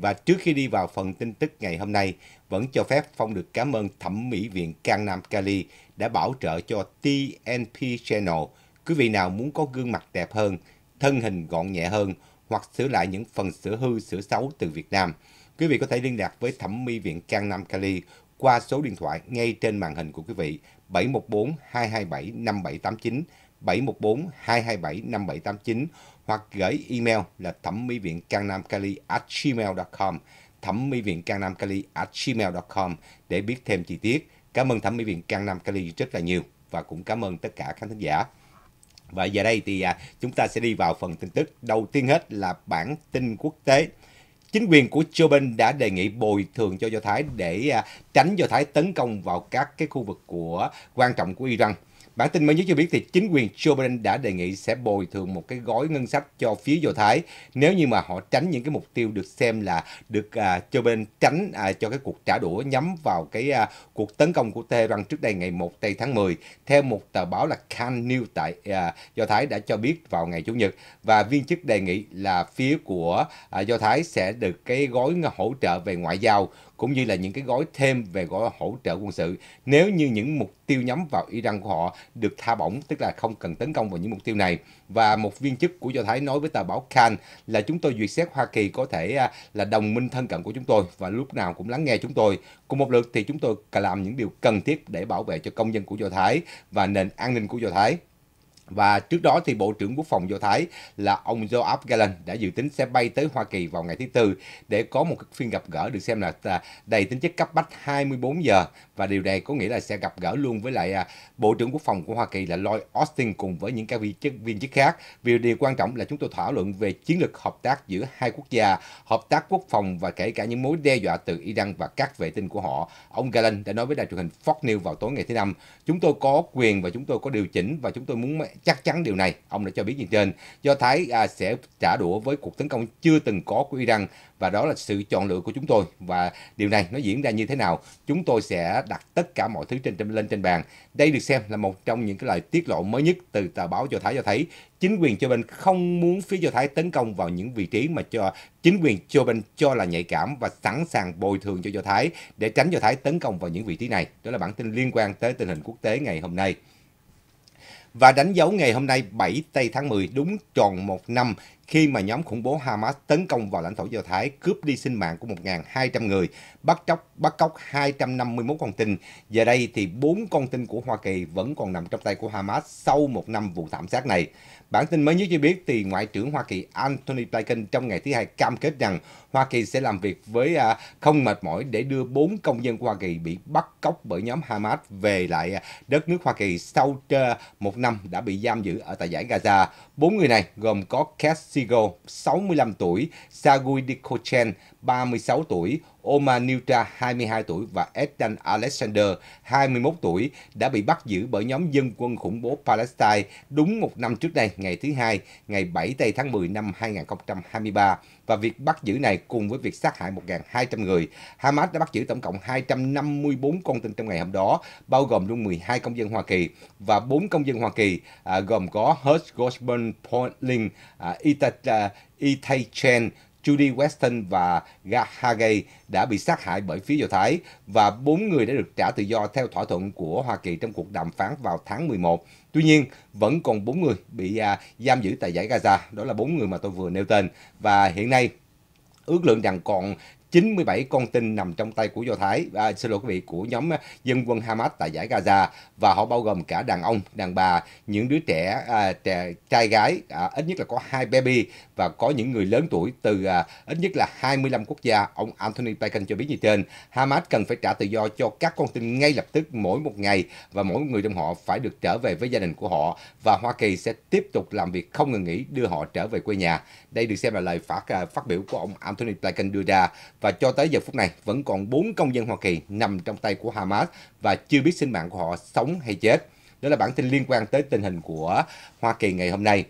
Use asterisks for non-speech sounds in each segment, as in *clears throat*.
Và trước khi đi vào phần tin tức ngày hôm nay, vẫn cho phép Phong được cảm ơn Thẩm mỹ viện Can Nam Cali đã bảo trợ cho TNP Channel. Quý vị nào muốn có gương mặt đẹp hơn, thân hình gọn nhẹ hơn hoặc sửa lại những phần sửa hư, sửa xấu từ Việt Nam, quý vị có thể liên lạc với Thẩm mỹ viện Can Nam Cali qua số điện thoại ngay trên màn hình của quý vị 714 227 5789 714 227 5789 hoặc gửi email là thẩm mỹ viện Cang Nam Cali at gmail.com thẩm mỹ viện Cang Nam Cali at gmail.com để biết thêm chi tiết. Cảm ơn thẩm mỹ viện Cang Nam Cali rất là nhiều và cũng cảm ơn tất cả khán thính giả. Và giờ đây thì à, chúng ta sẽ đi vào phần tin tức. Đầu tiên hết là bản tin quốc tế. Chính quyền của Joe Biden đã đề nghị bồi thường cho Do Thái để à, tránh Do Thái tấn công vào các cái khu vực của quan trọng của Iran. Bản tin mới nhất cho biết thì chính quyền Joe Biden đã đề nghị sẽ bồi thường một cái gói ngân sách cho phía Do Thái nếu như mà họ tránh những cái mục tiêu được xem là được à, Joe Biden tránh à, cho cái cuộc trả đũa nhắm vào cái à, cuộc tấn công của Tehran trước đây ngày 1 tây tháng 10. Theo một tờ báo là Khan News tại à, Do Thái đã cho biết vào ngày Chủ nhật và viên chức đề nghị là phía của à, Do Thái sẽ được cái gói hỗ trợ về ngoại giao cũng như là những cái gói thêm về gói hỗ trợ quân sự nếu như những mục tiêu nhắm vào Iran của họ được tha bổng, tức là không cần tấn công vào những mục tiêu này. Và một viên chức của Do Thái nói với tờ báo Khan là chúng tôi duyệt xét Hoa Kỳ có thể à, là đồng minh thân cận của chúng tôi và lúc nào cũng lắng nghe chúng tôi. Cùng một lượt thì chúng tôi làm những điều cần thiết để bảo vệ cho công dân của Do Thái và nền an ninh của Do Thái. Và trước đó thì Bộ trưởng Quốc phòng Do Thái là ông Joab Gallant đã dự tính sẽ bay tới Hoa Kỳ vào ngày thứ Tư để có một phiên gặp gỡ được xem là đầy tính chất cấp bách 24 giờ và điều này có nghĩa là sẽ gặp gỡ luôn với lại à, Bộ trưởng Quốc phòng của Hoa Kỳ là Lloyd Austin cùng với những các vị chức viên chức khác. Vì điều quan trọng là chúng tôi thảo luận về chiến lược hợp tác giữa hai quốc gia, hợp tác quốc phòng và kể cả những mối đe dọa từ Iran và các vệ tinh của họ. Ông Galen đã nói với đài truyền hình Fox News vào tối ngày thứ năm, chúng tôi có quyền và chúng tôi có điều chỉnh và chúng tôi muốn chắc chắn điều này. Ông đã cho biết như trên, Do Thái à, sẽ trả đũa với cuộc tấn công chưa từng có của Iran và đó là sự chọn lựa của chúng tôi và điều này nó diễn ra như thế nào chúng tôi sẽ đặt tất cả mọi thứ trên, trên lên trên bàn đây được xem là một trong những cái lời tiết lộ mới nhất từ tờ báo cho thái cho thấy chính quyền cho bên không muốn phía cho thái tấn công vào những vị trí mà cho chính quyền cho bên cho là nhạy cảm và sẵn sàng bồi thường cho cho thái để tránh cho thái tấn công vào những vị trí này đó là bản tin liên quan tới tình hình quốc tế ngày hôm nay và đánh dấu ngày hôm nay 7 tây tháng 10 đúng tròn một năm khi mà nhóm khủng bố Hamas tấn công vào lãnh thổ Do Thái, cướp đi sinh mạng của 1.200 người, bắt cóc, bắt cóc 251 con tin. Giờ đây thì 4 con tin của Hoa Kỳ vẫn còn nằm trong tay của Hamas sau một năm vụ thảm sát này. Bản tin mới nhất cho biết thì Ngoại trưởng Hoa Kỳ Antony Blinken trong ngày thứ hai cam kết rằng Hoa Kỳ sẽ làm việc với à, không mệt mỏi để đưa bốn công dân Hoa Kỳ bị bắt cóc bởi nhóm Hamas về lại à, đất nước Hoa Kỳ sau à, một năm đã bị giam giữ ở tại giải Gaza. Bốn người này gồm có Kat Sigo, 65 tuổi, Sagui Dikochen, 36 tuổi, Omar Nilta, 22 tuổi và Ethan Alexander, 21 tuổi, đã bị bắt giữ bởi nhóm dân quân khủng bố Palestine đúng một năm trước đây, ngày thứ Hai, ngày 7 tây tháng 10 năm 2023. Và việc bắt giữ này cùng với việc sát hại 1.200 người, Hamas đã bắt giữ tổng cộng 254 con tin trong ngày hôm đó, bao gồm luôn 12 công dân Hoa Kỳ và 4 công dân Hoa Kỳ, à, gồm có Hersh Goldman Poling, à, Ita, à, Itay Chen, Judy Weston và Hagay đã bị sát hại bởi phía Do Thái và bốn người đã được trả tự do theo thỏa thuận của Hoa Kỳ trong cuộc đàm phán vào tháng 11. Tuy nhiên, vẫn còn bốn người bị à, giam giữ tại giải Gaza, đó là bốn người mà tôi vừa nêu tên. Và hiện nay, ước lượng rằng còn 97 con tin nằm trong tay của Do Thái, à, xin lỗi quý vị, của nhóm à, dân quân Hamas tại giải Gaza và họ bao gồm cả đàn ông, đàn bà, những đứa trẻ, à, trẻ trai gái, à, ít nhất là có hai baby và có những người lớn tuổi từ à, ít nhất là 25 quốc gia. Ông Anthony Blinken cho biết như trên, Hamas cần phải trả tự do cho các con tin ngay lập tức mỗi một ngày và mỗi người trong họ phải được trở về với gia đình của họ và Hoa Kỳ sẽ tiếp tục làm việc không ngừng nghỉ đưa họ trở về quê nhà. Đây được xem là lời phát à, phát biểu của ông Anthony Blinken đưa ra và cho tới giờ phút này, vẫn còn 4 công dân Hoa Kỳ nằm trong tay của Hamas và chưa biết sinh mạng của họ sống hay chết. Đó là bản tin liên quan tới tình hình của Hoa Kỳ ngày hôm nay.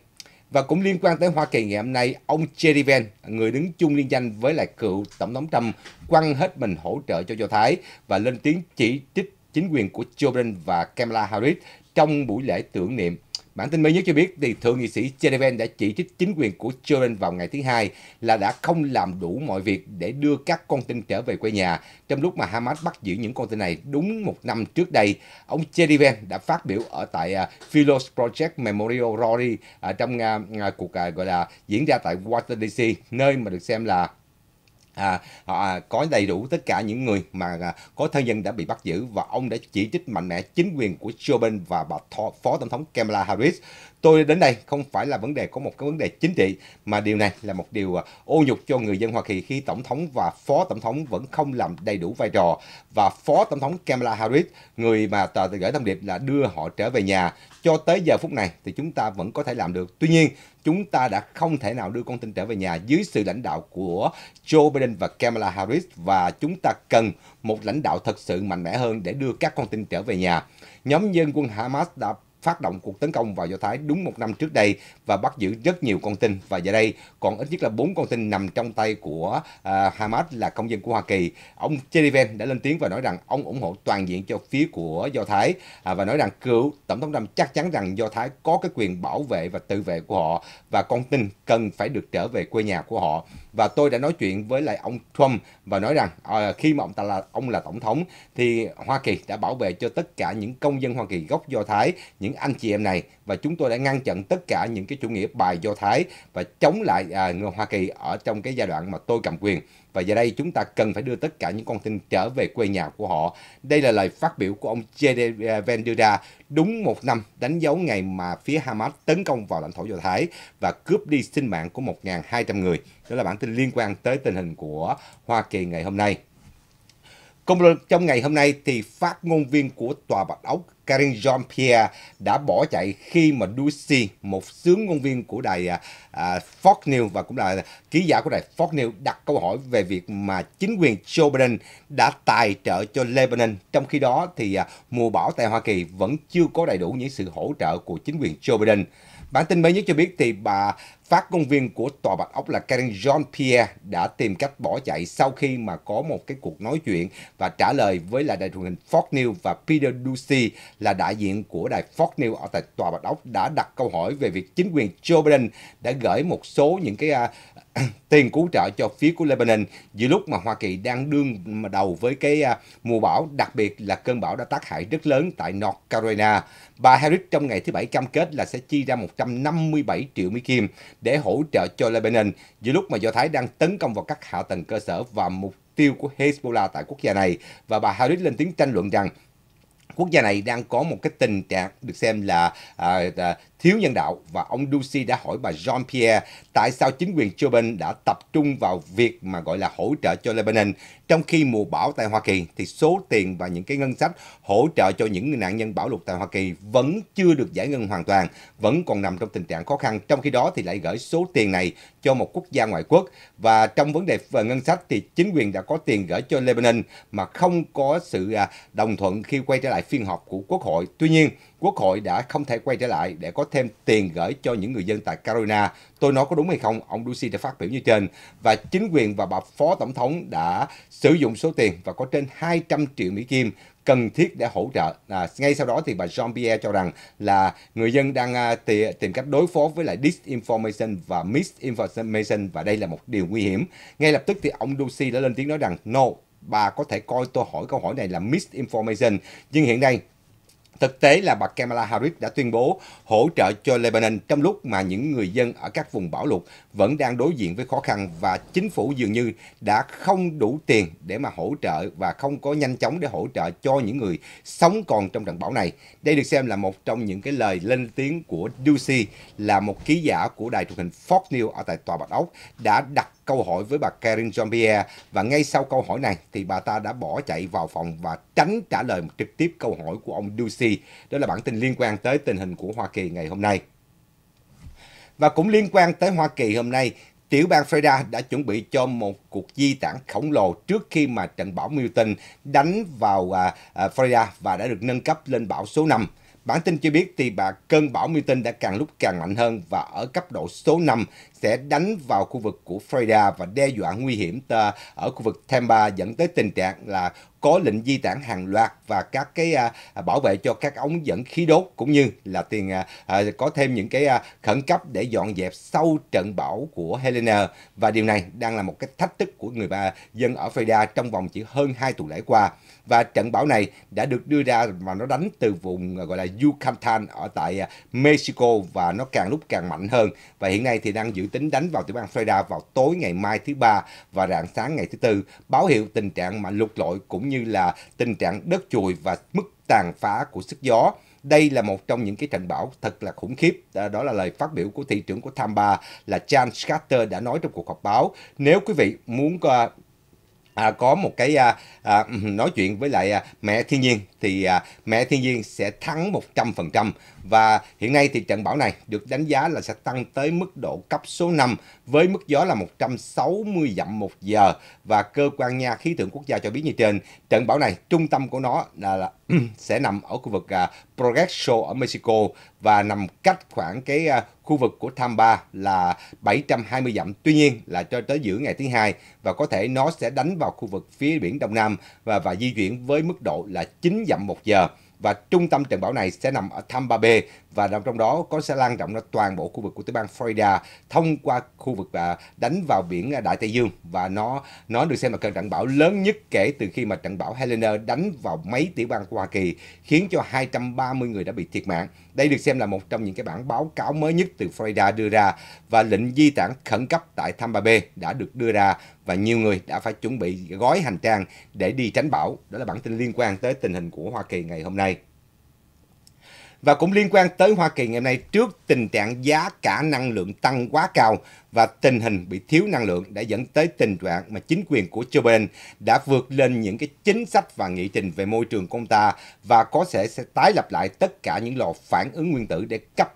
Và cũng liên quan tới Hoa Kỳ ngày hôm nay, ông Jerry Van người đứng chung liên danh với lại cựu Tổng thống Trump, quăng hết mình hỗ trợ cho Do Thái và lên tiếng chỉ trích chính quyền của Joe Biden và Kamala Harris trong buổi lễ tưởng niệm Bản tin mới nhất cho biết thì thượng nghị sĩ Cherneven đã chỉ trích chính quyền của Jordan vào ngày thứ hai là đã không làm đủ mọi việc để đưa các con tin trở về quê nhà, trong lúc mà Hamas bắt giữ những con tin này đúng một năm trước đây. Ông Cherneven đã phát biểu ở tại à, Philos Project Memorial Rally à, trong à, cuộc gọi là diễn ra tại Washington DC, nơi mà được xem là à, à, có đầy đủ tất cả những người mà à, có thân nhân đã bị bắt giữ và ông đã chỉ trích mạnh mẽ chính quyền của Joe Biden và bà Thor, phó tổng thống Kamala Harris tôi đến đây không phải là vấn đề có một cái vấn đề chính trị mà điều này là một điều à, ô nhục cho người dân Hoa Kỳ khi tổng thống và phó tổng thống vẫn không làm đầy đủ vai trò và phó tổng thống Kamala Harris người mà tờ gửi thông điệp là đưa họ trở về nhà cho tới giờ phút này thì chúng ta vẫn có thể làm được. Tuy nhiên, chúng ta đã không thể nào đưa con tin trở về nhà dưới sự lãnh đạo của Joe Biden và Kamala Harris và chúng ta cần một lãnh đạo thật sự mạnh mẽ hơn để đưa các con tin trở về nhà. Nhóm dân quân Hamas đã phát động cuộc tấn công vào Do Thái đúng một năm trước đây và bắt giữ rất nhiều con tin. Và giờ đây còn ít nhất là bốn con tin nằm trong tay của uh, Hamas là công dân của Hoa Kỳ. Ông jerry van đã lên tiếng và nói rằng ông ủng hộ toàn diện cho phía của Do Thái uh, và nói rằng cựu Tổng thống Trump chắc chắn rằng Do Thái có cái quyền bảo vệ và tự vệ của họ và con tin cần phải được trở về quê nhà của họ. Và tôi đã nói chuyện với lại ông Trump và nói rằng uh, khi mà ông ta là ông là tổng thống thì Hoa Kỳ đã bảo vệ cho tất cả những công dân Hoa Kỳ gốc Do Thái, những những anh chị em này và chúng tôi đã ngăn chặn tất cả những cái chủ nghĩa bài do thái và chống lại à, người Hoa Kỳ ở trong cái giai đoạn mà tôi cầm quyền và giờ đây chúng ta cần phải đưa tất cả những con tin trở về quê nhà của họ. Đây là lời phát biểu của ông Jede Vendura đúng một năm đánh dấu ngày mà phía Hamas tấn công vào lãnh thổ Do Thái và cướp đi sinh mạng của 1.200 người. Đó là bản tin liên quan tới tình hình của Hoa Kỳ ngày hôm nay. trong ngày hôm nay thì phát ngôn viên của Tòa Bạch Ốc Karin Jean-Pierre đã bỏ chạy khi mà Ducey, một sướng ngôn viên của đài à, à, Fox News và cũng là ký giả của đài Fox News đặt câu hỏi về việc mà chính quyền Joe Biden đã tài trợ cho Lebanon. Trong khi đó thì à, mùa bão tại Hoa Kỳ vẫn chưa có đầy đủ những sự hỗ trợ của chính quyền Joe Biden. Bản tin mới nhất cho biết thì bà Phát ngôn viên của Tòa Bạch Ốc là Karen Jean-Pierre đã tìm cách bỏ chạy sau khi mà có một cái cuộc nói chuyện và trả lời với lại đài truyền hình Fox News và Peter Ducey là đại diện của đài Fox News ở tại Tòa Bạch Ốc đã đặt câu hỏi về việc chính quyền Joe Biden đã gửi một số những cái à, *clears throat* tiền cứu trợ cho phía của Lebanon giữa lúc mà Hoa Kỳ đang đương đầu với cái à, mùa bão, đặc biệt là cơn bão đã tác hại rất lớn tại North Carolina. Bà Harris trong ngày thứ Bảy cam kết là sẽ chi ra 157 triệu Mỹ Kim để hỗ trợ cho Lebanon giữa lúc mà Do Thái đang tấn công vào các hạ tầng cơ sở và mục tiêu của Hezbollah tại quốc gia này. Và bà Harris lên tiếng tranh luận rằng quốc gia này đang có một cái tình trạng được xem là à, à, thiếu nhân đạo và ông Ducey đã hỏi bà Jean Pierre tại sao chính quyền Joe Biden đã tập trung vào việc mà gọi là hỗ trợ cho Lebanon trong khi mùa bão tại Hoa Kỳ thì số tiền và những cái ngân sách hỗ trợ cho những nạn nhân bão lụt tại Hoa Kỳ vẫn chưa được giải ngân hoàn toàn, vẫn còn nằm trong tình trạng khó khăn. Trong khi đó thì lại gửi số tiền này cho một quốc gia ngoại quốc và trong vấn đề về ờ, ngân sách thì chính quyền đã có tiền gửi cho Lebanon mà không có sự à, đồng thuận khi quay trở lại phiên họp của Quốc hội. Tuy nhiên, Quốc hội đã không thể quay trở lại để có thêm tiền gửi cho những người dân tại Carolina. Tôi nói có đúng hay không? Ông Ducey đã phát biểu như trên. Và chính quyền và bà phó tổng thống đã sử dụng số tiền và có trên 200 triệu Mỹ Kim cần thiết để hỗ trợ. À, ngay sau đó thì bà Jean-Pierre cho rằng là người dân đang à, tì, tìm cách đối phó với lại disinformation và misinformation và đây là một điều nguy hiểm. Ngay lập tức thì ông Ducey đã lên tiếng nói rằng no, bà có thể coi tôi hỏi câu hỏi này là misinformation nhưng hiện nay Thực tế là bà Kamala Harris đã tuyên bố hỗ trợ cho Lebanon trong lúc mà những người dân ở các vùng bão lụt vẫn đang đối diện với khó khăn và chính phủ dường như đã không đủ tiền để mà hỗ trợ và không có nhanh chóng để hỗ trợ cho những người sống còn trong trận bão này. Đây được xem là một trong những cái lời lên tiếng của Ducey là một ký giả của đài truyền hình Fox News ở tại Tòa Bạch Ốc đã đặt câu hỏi với bà Karine Jean-Pierre và ngay sau câu hỏi này thì bà ta đã bỏ chạy vào phòng và tránh trả lời trực tiếp câu hỏi của ông Ducey. Đó là bản tin liên quan tới tình hình của Hoa Kỳ ngày hôm nay. Và cũng liên quan tới Hoa Kỳ hôm nay, tiểu bang Florida đã chuẩn bị cho một cuộc di tản khổng lồ trước khi mà trận bão Milton đánh vào à, à, Florida và đã được nâng cấp lên bão số 5. Bản tin cho biết thì bà cơn bão Milton đã càng lúc càng mạnh hơn và ở cấp độ số 5 sẽ đánh vào khu vực của Florida và đe dọa nguy hiểm ở khu vực Tampa dẫn tới tình trạng là có lệnh di tản hàng loạt và các cái à, à, bảo vệ cho các ống dẫn khí đốt cũng như là tiền à, có thêm những cái khẩn cấp để dọn dẹp sau trận bão của Helena và điều này đang là một cái thách thức của người bà dân ở Florida trong vòng chỉ hơn 2 tuần lễ qua. Và trận bão này đã được đưa ra và nó đánh từ vùng à, gọi là Yucatan ở tại à, Mexico và nó càng lúc càng mạnh hơn. Và hiện nay thì đang dự tính đánh vào tiểu bang Florida vào tối ngày mai thứ ba và rạng sáng ngày thứ tư, báo hiệu tình trạng mà lục lội cũng như là tình trạng đất chùi và mức tàn phá của sức gió. Đây là một trong những cái trận bão thật là khủng khiếp. Đó là lời phát biểu của thị trưởng của Tampa là Jan Scatter đã nói trong cuộc họp báo. Nếu quý vị muốn à, à, có một cái à, à, nói chuyện với lại à, mẹ thiên nhiên thì à, mẹ thiên nhiên sẽ thắng 100% và hiện nay thì trận bão này được đánh giá là sẽ tăng tới mức độ cấp số 5 với mức gió là 160 dặm một giờ và cơ quan nha khí tượng quốc gia cho biết như trên trận bão này trung tâm của nó là, là *clears throat* sẽ nằm ở khu vực uh, Progreso ở Mexico và nằm cách khoảng cái uh, khu vực của Tampa là 720 dặm. Tuy nhiên là cho tới giữa ngày thứ hai và có thể nó sẽ đánh vào khu vực phía biển Đông Nam và và di chuyển với mức độ là 9 dặm một giờ và trung tâm trận bão này sẽ nằm ở Tampa Bay và trong đó có sẽ lan rộng ra toàn bộ khu vực của tiểu bang Florida thông qua khu vực và đánh vào biển à, Đại Tây Dương và nó nó được xem là cơn trận bão lớn nhất kể từ khi mà trận bão Helene đánh vào mấy tiểu bang của Hoa Kỳ khiến cho 230 người đã bị thiệt mạng. Đây được xem là một trong những cái bản báo cáo mới nhất từ Florida đưa ra và lệnh di tản khẩn cấp tại Tampa Bay đã được đưa ra và nhiều người đã phải chuẩn bị gói hành trang để đi tránh bão. Đó là bản tin liên quan tới tình hình của Hoa Kỳ ngày hôm nay. Và cũng liên quan tới Hoa Kỳ ngày hôm nay, trước tình trạng giá cả năng lượng tăng quá cao, và tình hình bị thiếu năng lượng đã dẫn tới tình trạng mà chính quyền của Joe Biden đã vượt lên những cái chính sách và nghị trình về môi trường của ông ta và có thể sẽ tái lập lại tất cả những lò phản ứng nguyên tử để cấp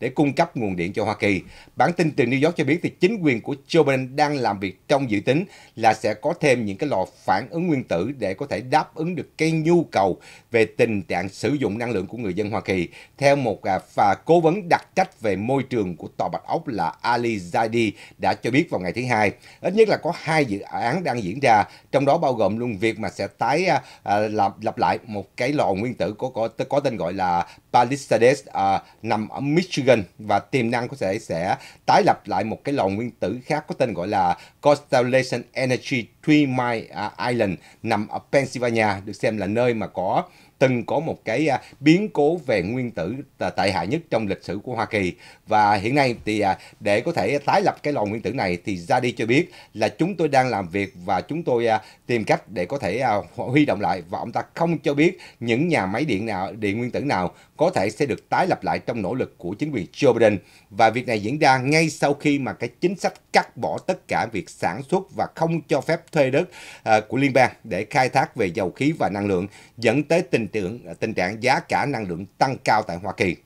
để cung cấp nguồn điện cho Hoa Kỳ. Bản tin từ New York cho biết thì chính quyền của Joe Biden đang làm việc trong dự tính là sẽ có thêm những cái lò phản ứng nguyên tử để có thể đáp ứng được cái nhu cầu về tình trạng sử dụng năng lượng của người dân Hoa Kỳ theo một và cố vấn đặc trách về môi trường của Tòa Bạch Ốc là Ali Zay ID đã cho biết vào ngày thứ Hai. Ít nhất là có hai dự án đang diễn ra, trong đó bao gồm luôn việc mà sẽ tái à, à lặp, lặp lại một cái lò nguyên tử có, có, có tên gọi là Palisades à, nằm ở Michigan và tiềm năng có thể sẽ tái lập lại một cái lò nguyên tử khác có tên gọi là Constellation Energy Three Mile à, Island nằm ở Pennsylvania được xem là nơi mà có từng có một cái à, biến cố về nguyên tử tệ hại nhất trong lịch sử của Hoa Kỳ. Và hiện nay thì à, để có thể tái lập cái lò nguyên tử này thì đi cho biết là chúng tôi đang làm việc và chúng tôi tìm cách để có thể huy động lại và ông ta không cho biết những nhà máy điện nào điện nguyên tử nào có thể sẽ được tái lập lại trong nỗ lực của chính quyền Joe Biden. Và việc này diễn ra ngay sau khi mà cái chính sách cắt bỏ tất cả việc sản xuất và không cho phép thuê đất à, của liên bang để khai thác về dầu khí và năng lượng, dẫn tới tình trạng, à, tình trạng giá cả năng lượng tăng cao tại Hoa Kỳ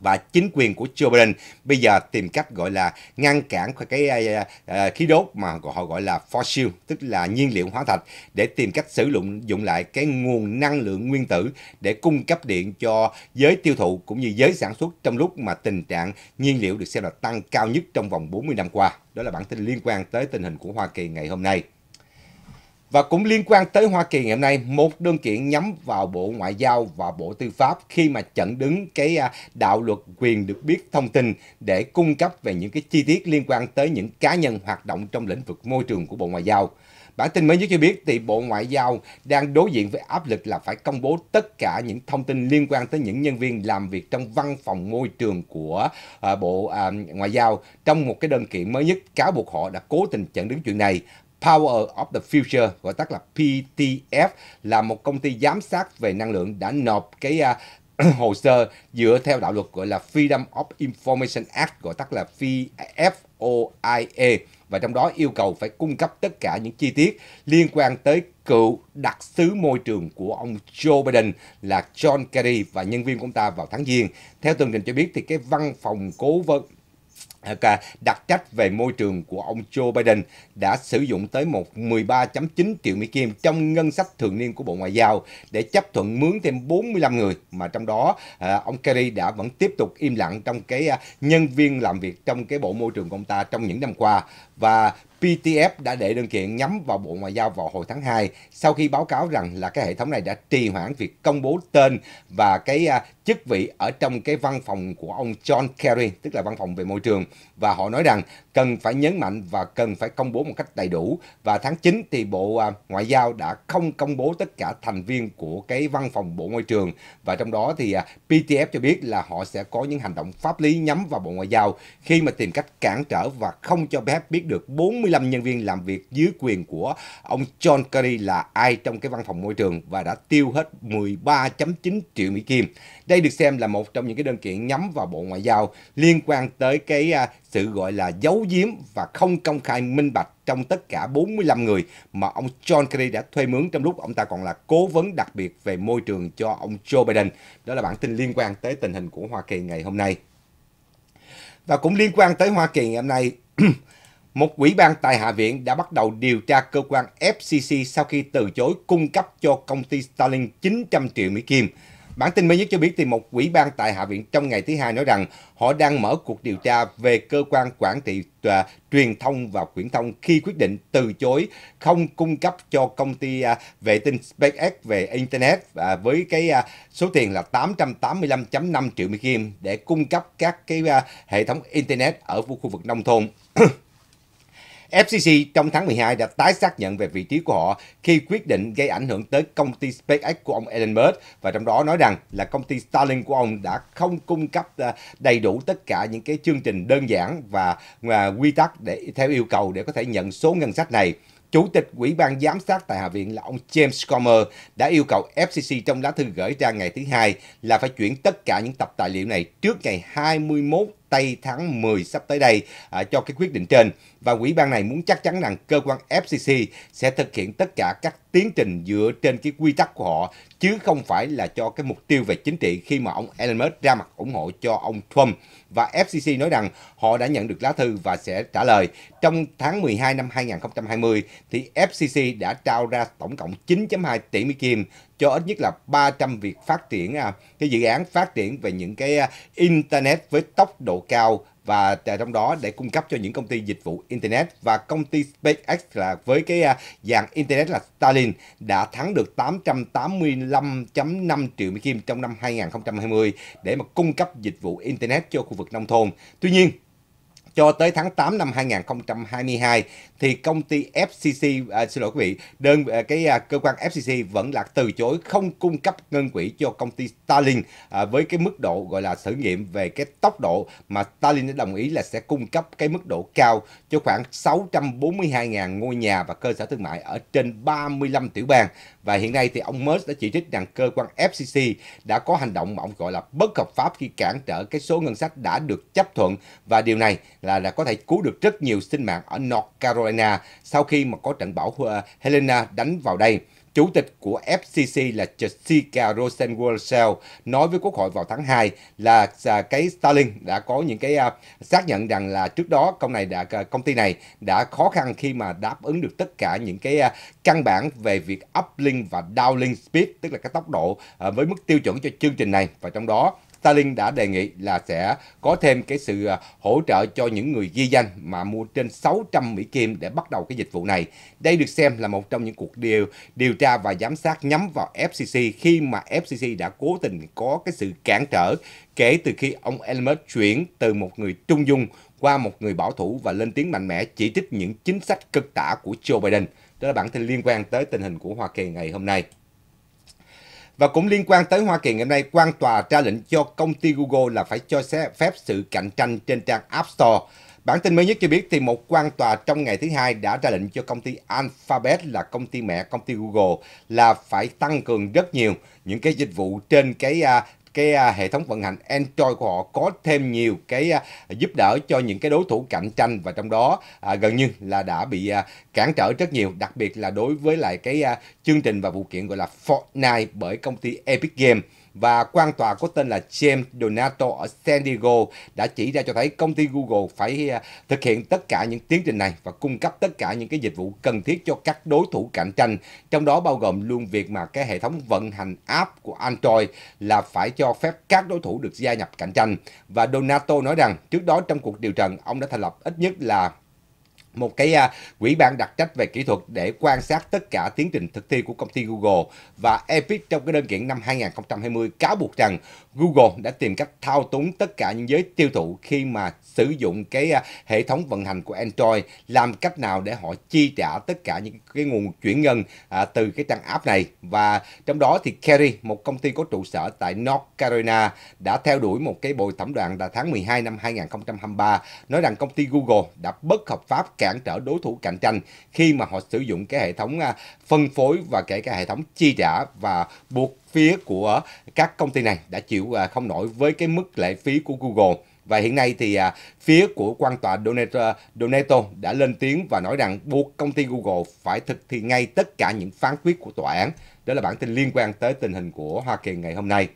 và chính quyền của Joe Biden bây giờ tìm cách gọi là ngăn cản cái à, khí đốt mà họ gọi là fossil tức là nhiên liệu hóa thạch để tìm cách sử dụng dụng lại cái nguồn năng lượng nguyên tử để cung cấp điện cho giới tiêu thụ cũng như giới sản xuất trong lúc mà tình trạng nhiên liệu được xem là tăng cao nhất trong vòng 40 năm qua. Đó là bản tin liên quan tới tình hình của Hoa Kỳ ngày hôm nay. Và cũng liên quan tới Hoa Kỳ ngày hôm nay, một đơn kiện nhắm vào Bộ Ngoại giao và Bộ Tư pháp khi mà chặn đứng cái à, đạo luật quyền được biết thông tin để cung cấp về những cái chi tiết liên quan tới những cá nhân hoạt động trong lĩnh vực môi trường của Bộ Ngoại giao. Bản tin mới nhất cho biết thì Bộ Ngoại giao đang đối diện với áp lực là phải công bố tất cả những thông tin liên quan tới những nhân viên làm việc trong văn phòng môi trường của à, Bộ à, Ngoại giao. Trong một cái đơn kiện mới nhất, cáo buộc họ đã cố tình chặn đứng chuyện này Power of the Future, gọi tắt là PTF, là một công ty giám sát về năng lượng đã nộp cái uh, *clears throat* hồ sơ dựa theo đạo luật gọi là Freedom of Information Act, gọi tắt là FOIA e. và trong đó yêu cầu phải cung cấp tất cả những chi tiết liên quan tới cựu đặc sứ môi trường của ông Joe Biden là John Kerry và nhân viên của ông ta vào tháng Giêng. Theo tường trình cho biết thì cái văn phòng cố vấn đặc trách về môi trường của ông Joe Biden đã sử dụng tới một 13.9 triệu Mỹ Kim trong ngân sách thường niên của Bộ Ngoại giao để chấp thuận mướn thêm 45 người mà trong đó à, ông Kerry đã vẫn tiếp tục im lặng trong cái à, nhân viên làm việc trong cái bộ môi trường của ông ta trong những năm qua và PTF đã đệ đơn kiện nhắm vào Bộ Ngoại giao vào hồi tháng 2 sau khi báo cáo rằng là cái hệ thống này đã trì hoãn việc công bố tên và cái à, chức vị ở trong cái văn phòng của ông John Kerry, tức là văn phòng về môi trường. Và họ nói rằng cần phải nhấn mạnh và cần phải công bố một cách đầy đủ. Và tháng 9 thì Bộ à, Ngoại giao đã không công bố tất cả thành viên của cái văn phòng Bộ Môi trường. Và trong đó thì à, PTF cho biết là họ sẽ có những hành động pháp lý nhắm vào Bộ Ngoại giao khi mà tìm cách cản trở và không cho phép biết được 40 45 nhân viên làm việc dưới quyền của ông John Kerry là ai trong cái văn phòng môi trường và đã tiêu hết 13.9 triệu Mỹ Kim. Đây được xem là một trong những cái đơn kiện nhắm vào Bộ Ngoại giao liên quan tới cái à, sự gọi là giấu giếm và không công khai minh bạch trong tất cả 45 người mà ông John Kerry đã thuê mướn trong lúc ông ta còn là cố vấn đặc biệt về môi trường cho ông Joe Biden. Đó là bản tin liên quan tới tình hình của Hoa Kỳ ngày hôm nay. Và cũng liên quan tới Hoa Kỳ ngày hôm nay, một quỹ ban tại Hạ viện đã bắt đầu điều tra cơ quan FCC sau khi từ chối cung cấp cho công ty Starlink 900 triệu Mỹ Kim. Bản tin mới nhất cho biết thì một quỹ ban tại Hạ viện trong ngày thứ hai nói rằng họ đang mở cuộc điều tra về cơ quan quản trị uh, truyền thông và quyển thông khi quyết định từ chối không cung cấp cho công ty uh, vệ tinh SpaceX về Internet uh, với cái uh, số tiền là 885.5 triệu Mỹ Kim để cung cấp các cái uh, hệ thống Internet ở khu vực nông thôn. FCC trong tháng 12 đã tái xác nhận về vị trí của họ khi quyết định gây ảnh hưởng tới công ty SpaceX của ông Elon Musk và trong đó nói rằng là công ty Starlink của ông đã không cung cấp ờ, đầy đủ tất cả những cái chương trình đơn giản và, ờ, quy tắc để theo yêu cầu để có thể nhận số ngân sách này. Chủ tịch Ủy ban Giám sát tại Hạ viện là ông James Comer đã yêu cầu FCC trong lá thư gửi ra ngày thứ hai là phải chuyển tất cả những tập tài liệu này trước ngày 21 Tây tháng 10 sắp tới đây à, cho cái quyết định trên và quỹ ban này muốn chắc chắn rằng cơ quan FCC sẽ thực hiện tất cả các tiến trình dựa trên cái quy tắc của họ chứ không phải là cho cái mục tiêu về chính trị khi mà ông Elon Musk ra mặt ủng hộ cho ông Trump và FCC nói rằng họ đã nhận được lá thư và sẽ trả lời. Trong tháng 12 năm 2020 thì FCC đã trao ra tổng cộng 9.2 tỷ Mỹ Kim cho ít nhất là 300 việc phát triển à, cái dự án phát triển về những cái à, internet với tốc độ cao và trong đó để cung cấp cho những công ty dịch vụ Internet và công ty SpaceX là với cái à, dạng Internet là Starlink đã thắng được 885.5 triệu Mỹ Kim trong năm 2020 để mà cung cấp dịch vụ Internet cho khu vực nông thôn. Tuy nhiên, cho tới tháng 8 năm 2022 thì công ty FCC à, xin lỗi quý vị, đơn à, cái à, cơ quan FCC vẫn là từ chối không cung cấp ngân quỹ cho công ty Starlink à, với cái mức độ gọi là thử nghiệm về cái tốc độ mà Starlink đã đồng ý là sẽ cung cấp cái mức độ cao cho khoảng 642.000 ngôi nhà và cơ sở thương mại ở trên 35 tiểu bang và hiện nay thì ông Musk đã chỉ trích rằng cơ quan FCC đã có hành động mà ông gọi là bất hợp pháp khi cản trở cái số ngân sách đã được chấp thuận và điều này là đã có thể cứu được rất nhiều sinh mạng ở North Carolina sau khi mà có trận bão ờ, Helena đánh vào đây. Chủ tịch của FCC là Jessica Rosenwald nói với Quốc hội vào tháng 2 là à, cái Starlink đã có những cái à, xác nhận rằng là trước đó công này đã à, công ty này đã khó khăn khi mà đáp ứng được tất cả những cái căn bản về việc uplink và downlink speed tức là cái tốc độ ờ, với mức tiêu chuẩn cho chương trình này và trong đó Starlink đã đề nghị là sẽ có thêm cái sự à, hỗ trợ cho những người ghi danh mà mua trên 600 Mỹ Kim để bắt đầu cái dịch vụ này. Đây được xem là một trong những cuộc điều điều tra và giám sát nhắm vào FCC khi mà FCC đã cố tình có cái sự cản trở kể từ khi ông Elmer chuyển từ một người trung dung qua một người bảo thủ và lên tiếng mạnh mẽ chỉ trích những chính sách cực tả của Joe Biden. Đó là bản tin liên quan tới tình hình của Hoa Kỳ ngày hôm nay. Và cũng liên quan tới Hoa Kỳ ngày hôm nay, quan tòa ra lệnh cho công ty Google là phải cho phép sự cạnh tranh trên trang App Store. Bản tin mới nhất cho biết thì một quan tòa trong ngày thứ hai đã ra lệnh cho công ty Alphabet là công ty mẹ công ty Google là phải tăng cường rất nhiều những cái dịch vụ trên cái à, cái à, hệ thống vận hành Android của họ có thêm nhiều cái à, giúp đỡ cho những cái đối thủ cạnh tranh và trong đó à, gần như là đã bị à, cản trở rất nhiều đặc biệt là đối với lại cái à, chương trình và vụ kiện gọi là Fortnite bởi công ty Epic Games và quan tòa có tên là James Donato ở San Diego đã chỉ ra cho thấy công ty Google phải à, thực hiện tất cả những tiến trình này và cung cấp tất cả những cái dịch vụ cần thiết cho các đối thủ cạnh tranh, trong đó bao gồm luôn việc mà cái hệ thống vận hành app của Android là phải cho phép các đối thủ được gia nhập cạnh tranh. Và Donato nói rằng trước đó trong cuộc điều trần, ông đã thành lập ít nhất là một cái uh, quỹ ban đặc trách về kỹ thuật để quan sát tất cả tiến trình thực thi của công ty Google và Epic trong cái đơn kiện năm 2020 cáo buộc rằng Google đã tìm cách thao túng tất cả những giới tiêu thụ khi mà sử dụng cái uh, hệ thống vận hành của Android làm cách nào để họ chi trả tất cả những cái nguồn chuyển ngân uh, từ cái trang app này và trong đó thì Kerry một công ty có trụ sở tại North Carolina đã theo đuổi một cái bồi thẩm đoàn vào tháng 12 năm 2023 nói rằng công ty Google đã bất hợp pháp cản trở đối thủ cạnh tranh khi mà họ sử dụng cái hệ thống à, phân phối và kể cả hệ thống chi trả và buộc phía của các công ty này đã chịu à, không nổi với cái mức lệ phí của Google. Và hiện nay thì à, phía của quan tòa Donato, Donato đã lên tiếng và nói rằng buộc công ty Google phải thực thi ngay tất cả những phán quyết của tòa án. Đó là bản tin liên quan tới tình hình của Hoa Kỳ ngày hôm nay.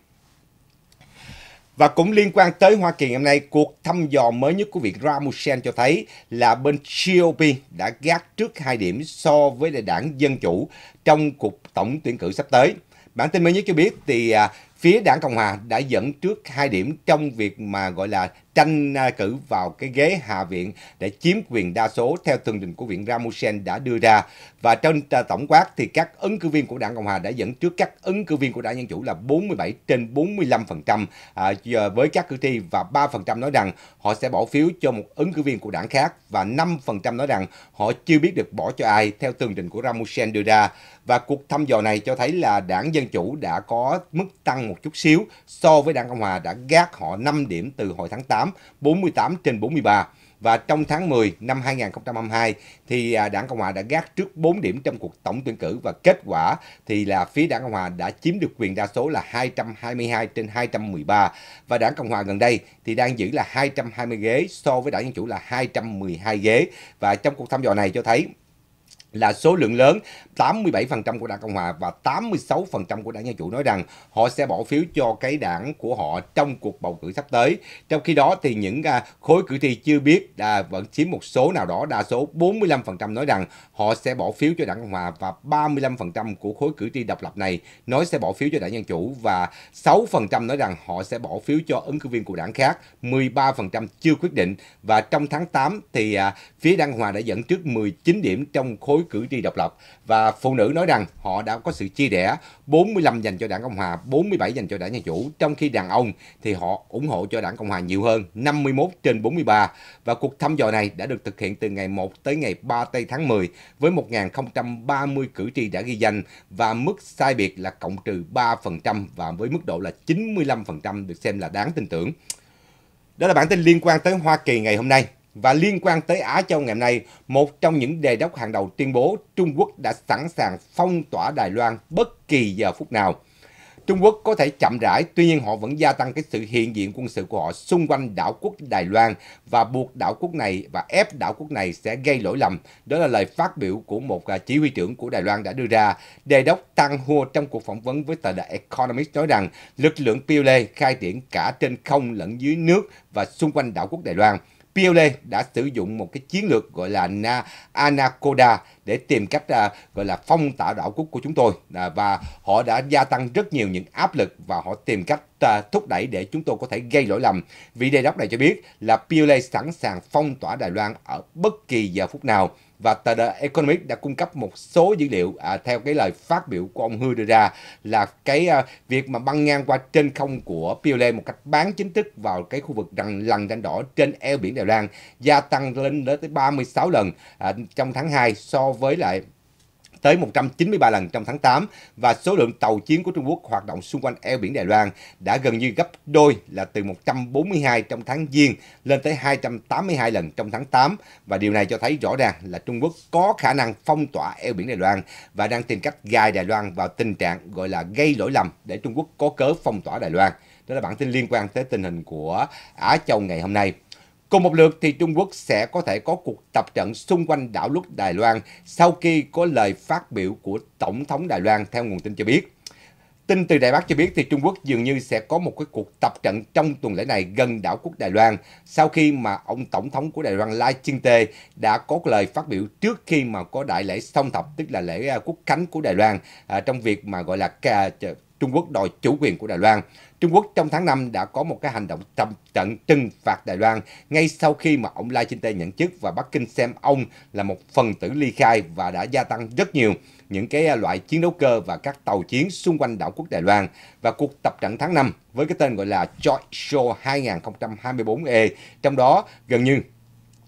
Và cũng liên quan tới Hoa Kỳ ngày hôm nay, cuộc thăm dò mới nhất của Viện Ramusen cho thấy là bên GOP đã gác trước hai điểm so với đảng Dân Chủ trong cuộc tổng tuyển cử sắp tới. Bản tin mới nhất cho biết thì à, phía đảng Cộng Hòa đã dẫn trước hai điểm trong việc mà gọi là tranh cử vào cái ghế Hạ viện để chiếm quyền đa số theo tường trình của Viện Ramusen đã đưa ra. Và trên à, tổng quát thì các ứng cử viên của Đảng Cộng Hòa đã dẫn trước các ứng cử viên của Đảng Dân Chủ là 47 trên 45% à, với các cử tri và 3% nói rằng họ sẽ bỏ phiếu cho một ứng cử viên của đảng khác và 5% nói rằng họ chưa biết được bỏ cho ai theo tường trình của Ramusen đưa ra. Và cuộc thăm dò này cho thấy là Đảng Dân Chủ đã có mức tăng một chút xíu so với Đảng Cộng Hòa đã gác họ 5 điểm từ hồi tháng 8 48, 48 trên 43. Và trong tháng 10 năm 2022 thì à, Đảng Cộng Hòa đã gác trước 4 điểm trong cuộc tổng tuyển cử và kết quả thì là phía Đảng Cộng Hòa đã chiếm được quyền đa số là 222 trên 213 và Đảng Cộng Hòa gần đây thì đang giữ là 220 ghế so với Đảng Dân Chủ là 212 ghế và trong cuộc thăm dò này cho thấy là số lượng lớn 87% của đảng Cộng Hòa và 86% của đảng Dân Chủ nói rằng họ sẽ bỏ phiếu cho cái đảng của họ trong cuộc bầu cử sắp tới. Trong khi đó thì những à, khối cử tri chưa biết à, vẫn chiếm một số nào đó đa số 45% nói rằng họ sẽ bỏ phiếu cho đảng Cộng Hòa và 35% của khối cử tri độc lập này nói sẽ bỏ phiếu cho đảng Dân Chủ và 6% nói rằng họ sẽ bỏ phiếu cho ứng cử viên của đảng khác, 13% chưa quyết định và trong tháng 8 thì à, phía đảng Cộng Hòa đã dẫn trước 19 điểm trong khối cử tri độc lập và phụ nữ nói rằng họ đã có sự chia rẽ 45 dành cho đảng Cộng Hòa, 47 dành cho đảng Dân Chủ, trong khi đàn ông thì họ ủng hộ cho đảng Cộng Hòa nhiều hơn, 51 trên 43. Và cuộc thăm dò này đã được thực hiện từ ngày 1 tới ngày 3 tây tháng 10 với 1.030 cử tri đã ghi danh và mức sai biệt là cộng trừ 3% và với mức độ là 95% được xem là đáng tin tưởng. Đó là bản tin liên quan tới Hoa Kỳ ngày hôm nay. Và liên quan tới Á Châu ngày hôm nay, một trong những đề đốc hàng đầu tuyên bố Trung Quốc đã sẵn sàng phong tỏa Đài Loan bất kỳ giờ phút nào. Trung Quốc có thể chậm rãi, tuy nhiên họ vẫn gia tăng cái sự hiện diện quân sự của họ xung quanh đảo quốc Đài Loan và buộc đảo quốc này và ép đảo quốc này sẽ gây lỗi lầm. Đó là lời phát biểu của một à, chỉ huy trưởng của Đài Loan đã đưa ra. Đề đốc Tăng Hua trong cuộc phỏng vấn với tờ The Economist nói rằng lực lượng PLA khai triển cả trên không lẫn dưới nước và xung quanh đảo quốc Đài Loan. Piole đã sử dụng một cái chiến lược gọi là Na anaconda để tìm cách à, gọi là phong tỏa đảo quốc của chúng tôi à, và họ đã gia tăng rất nhiều những áp lực và họ tìm cách à, thúc đẩy để chúng tôi có thể gây lỗi lầm. Vị đề đốc này cho biết là Piole sẵn sàng phong tỏa Đài Loan ở bất kỳ giờ phút nào và tờ The Economic đã cung cấp một số dữ liệu à, theo cái lời phát biểu của ông Hu đưa ra là cái à, việc mà băng ngang qua trên không của PLA e một cách bán chính thức vào cái khu vực rằng lằn ranh đỏ trên eo biển Đài Loan gia tăng lên tới 36 lần à, trong tháng 2 so với lại tới 193 lần trong tháng 8 và số lượng tàu chiến của Trung Quốc hoạt động xung quanh eo biển Đài Loan đã gần như gấp đôi là từ 142 trong tháng Giêng lên tới 282 lần trong tháng 8 và điều này cho thấy rõ ràng là Trung Quốc có khả năng phong tỏa eo biển Đài Loan và đang tìm cách gài Đài Loan vào tình trạng gọi là gây lỗi lầm để Trung Quốc có cớ phong tỏa Đài Loan. Đó là bản tin liên quan tới tình hình của Á Châu ngày hôm nay. Cùng một lượt thì Trung Quốc sẽ có thể có cuộc tập trận xung quanh đảo lúc Đài Loan sau khi có lời phát biểu của Tổng thống Đài Loan theo nguồn tin cho biết. Tin từ Đài Bắc cho biết thì Trung Quốc dường như sẽ có một cái cuộc tập trận trong tuần lễ này gần đảo quốc Đài Loan sau khi mà ông Tổng thống của Đài Loan Lai ching Tê đã có lời phát biểu trước khi mà có đại lễ song thập tức là lễ à, quốc khánh của Đài Loan à, trong việc mà gọi là Trung Quốc đòi chủ quyền của Đài Loan. Trung Quốc trong tháng 5 đã có một cái hành động tầm trận trừng phạt Đài Loan ngay sau khi mà ông Lai chinh Tê nhận chức và Bắc Kinh xem ông là một phần tử ly khai và đã gia tăng rất nhiều những cái loại chiến đấu cơ và các tàu chiến xung quanh đảo quốc Đài Loan và cuộc tập trận tháng 5 với cái tên gọi là Joint Show 2024E. Trong đó gần như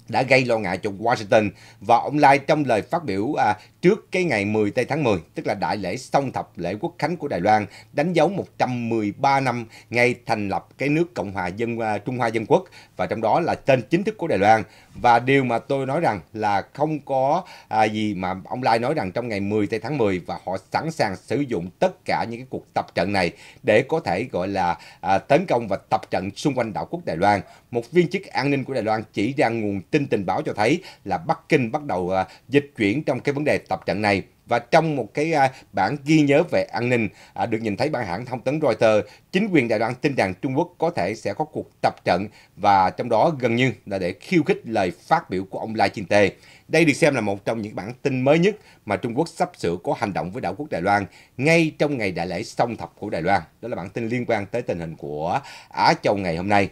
đã gây lo ngại cho Washington và ông Lai trong lời phát biểu à, trước cái ngày 10 tây tháng 10, tức là đại lễ song thập lễ quốc khánh của Đài Loan, đánh dấu 113 năm ngày thành lập cái nước Cộng hòa dân à, Trung Hoa Dân Quốc và trong đó là tên chính thức của Đài Loan. Và điều mà tôi nói rằng là không có à, gì mà ông Lai nói rằng trong ngày 10 tây tháng 10 và họ sẵn sàng sử dụng tất cả những cái cuộc tập trận này để có thể gọi là à, tấn công và tập trận xung quanh đảo quốc Đài Loan. Một viên chức an ninh của Đài Loan chỉ ra nguồn tin tin tình báo cho thấy là Bắc Kinh bắt đầu à, dịch chuyển trong cái vấn đề tập trận này và trong một cái à, bản ghi nhớ về an ninh à, được nhìn thấy bản hãng thông tấn Reuters, chính quyền Đài Loan tin rằng Trung Quốc có thể sẽ có cuộc tập trận và trong đó gần như là để khiêu khích lời phát biểu của ông Lai Ching-te. Đây được xem là một trong những bản tin mới nhất mà Trung Quốc sắp sửa có hành động với đảo quốc Đài Loan ngay trong ngày đại lễ song thập của Đài Loan. Đó là bản tin liên quan tới tình hình của Á Châu ngày hôm nay.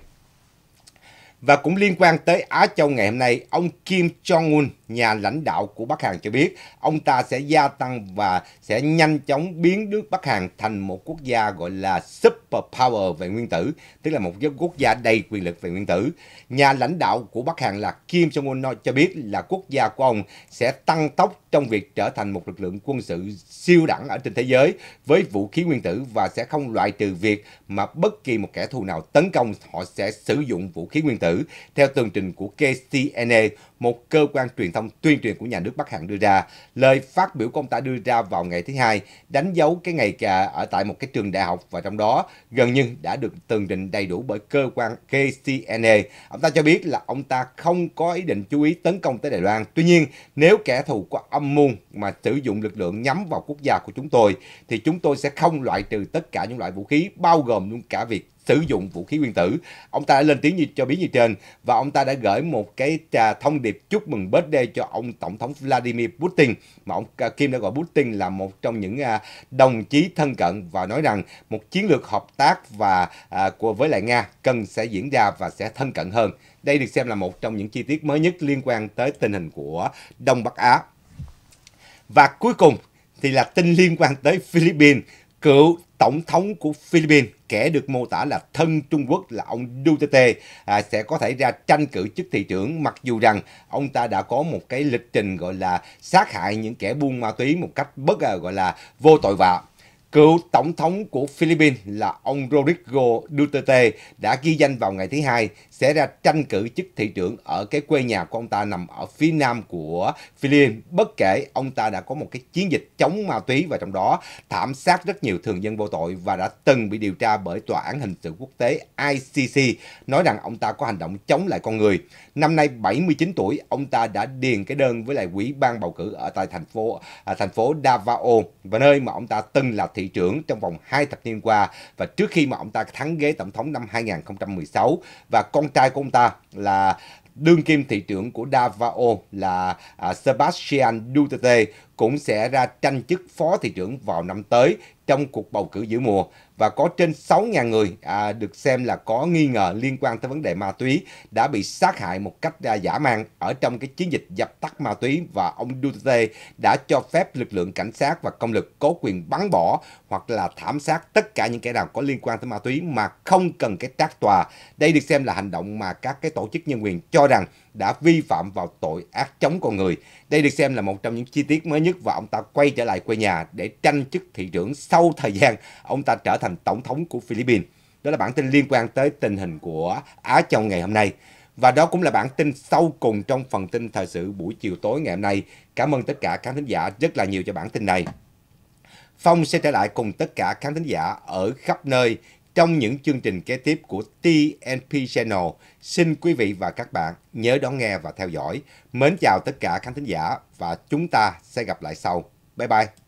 Và cũng liên quan tới Á Châu ngày hôm nay, ông Kim Jong-un, nhà lãnh đạo của Bắc Hàn cho biết, ông ta sẽ gia tăng và sẽ nhanh chóng biến nước Bắc Hàn thành một quốc gia gọi là superpower về nguyên tử, tức là một quốc gia đầy quyền lực về nguyên tử. Nhà lãnh đạo của Bắc Hàn là Kim Jong-un nói cho biết là quốc gia của ông sẽ tăng tốc trong việc trở thành một lực lượng quân sự siêu đẳng ở trên thế giới với vũ khí nguyên tử và sẽ không loại trừ việc mà bất kỳ một kẻ thù nào tấn công họ sẽ sử dụng vũ khí nguyên tử theo tường trình của KCNA một cơ quan truyền thông tuyên truyền của nhà nước Bắc Hàn đưa ra. Lời phát biểu của ông ta đưa ra vào ngày thứ hai đánh dấu cái ngày ở tại một cái trường đại học và trong đó gần như đã được tường trình đầy đủ bởi cơ quan KCNA. Ông ta cho biết là ông ta không có ý định chú ý tấn công tới Đài Loan. Tuy nhiên, nếu kẻ thù có âm mưu mà sử dụng lực lượng nhắm vào quốc gia của chúng tôi thì chúng tôi sẽ không loại trừ tất cả những loại vũ khí bao gồm luôn cả việc sử dụng vũ khí nguyên tử. Ông ta đã lên tiếng như cho biết như trên và ông ta đã gửi một cái trà thông điệp chúc mừng birthday cho ông Tổng thống Vladimir Putin mà ông Kim đã gọi Putin là một trong những à, đồng chí thân cận và nói rằng một chiến lược hợp tác và à, của với lại Nga cần sẽ diễn ra và sẽ thân cận hơn. Đây được xem là một trong những chi tiết mới nhất liên quan tới tình hình của Đông Bắc Á. Và cuối cùng thì là tin liên quan tới Philippines. Cựu Tổng thống của Philippines, kẻ được mô tả là thân Trung Quốc là ông Duterte à, sẽ có thể ra tranh cử chức thị trưởng mặc dù rằng ông ta đã có một cái lịch trình gọi là sát hại những kẻ buôn ma túy một cách bất à, gọi là vô tội vạ Cựu Tổng thống của Philippines là ông Rodrigo Duterte đã ghi danh vào ngày thứ Hai sẽ ra tranh cử chức thị trưởng ở cái quê nhà của ông ta nằm ở phía nam của Philippines. Bất kể ông ta đã có một cái chiến dịch chống ma túy và trong đó thảm sát rất nhiều thường dân vô tội và đã từng bị điều tra bởi Tòa án Hình sự Quốc tế ICC nói rằng ông ta có hành động chống lại con người. Năm nay 79 tuổi, ông ta đã điền cái đơn với lại quỹ ban bầu cử ở tại thành phố à, thành phố Davao và nơi mà ông ta từng là thị thị trưởng trong vòng 2 thập niên qua và trước khi mà ông ta thắng ghế tổng thống năm 2016 và con trai của ông ta là đương kim thị trưởng của Davao là à, Sebastian Duterte cũng sẽ ra tranh chức phó thị trưởng vào năm tới trong cuộc bầu cử giữa mùa và có trên 6.000 người à, được xem là có nghi ngờ liên quan tới vấn đề ma túy đã bị sát hại một cách à, dã man ở trong cái chiến dịch dập tắt ma túy và ông Duterte đã cho phép lực lượng cảnh sát và công lực có quyền bắn bỏ hoặc là thảm sát tất cả những kẻ nào có liên quan tới ma túy mà không cần cái tác tòa. Đây được xem là hành động mà các cái tổ chức nhân quyền cho rằng đã vi phạm vào tội ác chống con người. Đây được xem là một trong những chi tiết mới nhất và ông ta quay trở lại quê nhà để tranh chức thị trưởng sau thời gian ông ta trở thành thành tổng thống của Philippines. Đó là bản tin liên quan tới tình hình của Á Châu ngày hôm nay. Và đó cũng là bản tin sâu cùng trong phần tin thời sự buổi chiều tối ngày hôm nay. Cảm ơn tất cả khán thính giả rất là nhiều cho bản tin này. Phong sẽ trở lại cùng tất cả khán thính giả ở khắp nơi trong những chương trình kế tiếp của TNP Channel. Xin quý vị và các bạn nhớ đón nghe và theo dõi. Mến chào tất cả khán thính giả và chúng ta sẽ gặp lại sau. Bye bye!